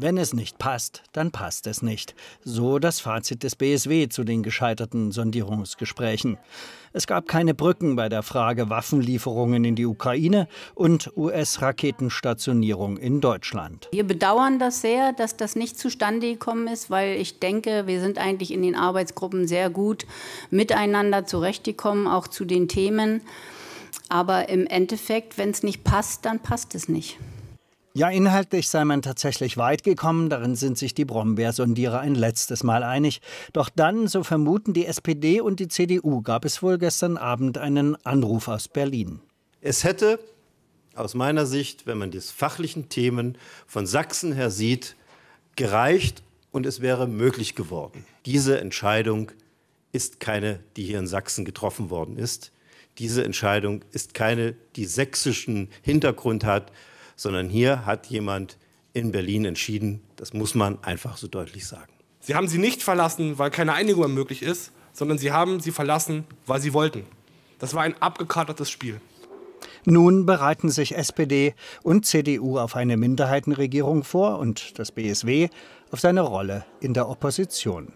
Wenn es nicht passt, dann passt es nicht. So das Fazit des BSW zu den gescheiterten Sondierungsgesprächen. Es gab keine Brücken bei der Frage Waffenlieferungen in die Ukraine und US-Raketenstationierung in Deutschland. Wir bedauern das sehr, dass das nicht zustande gekommen ist, weil ich denke, wir sind eigentlich in den Arbeitsgruppen sehr gut miteinander zurechtgekommen, auch zu den Themen. Aber im Endeffekt, wenn es nicht passt, dann passt es nicht. Ja, inhaltlich sei man tatsächlich weit gekommen, darin sind sich die Brombeersondierer ein letztes Mal einig. Doch dann, so vermuten die SPD und die CDU, gab es wohl gestern Abend einen Anruf aus Berlin. Es hätte aus meiner Sicht, wenn man die fachlichen Themen von Sachsen her sieht, gereicht und es wäre möglich geworden. Diese Entscheidung ist keine, die hier in Sachsen getroffen worden ist. Diese Entscheidung ist keine, die sächsischen Hintergrund hat, sondern hier hat jemand in Berlin entschieden. Das muss man einfach so deutlich sagen. Sie haben sie nicht verlassen, weil keine Einigung mehr möglich ist, sondern sie haben sie verlassen, weil sie wollten. Das war ein abgekatertes Spiel. Nun bereiten sich SPD und CDU auf eine Minderheitenregierung vor und das BSW auf seine Rolle in der Opposition.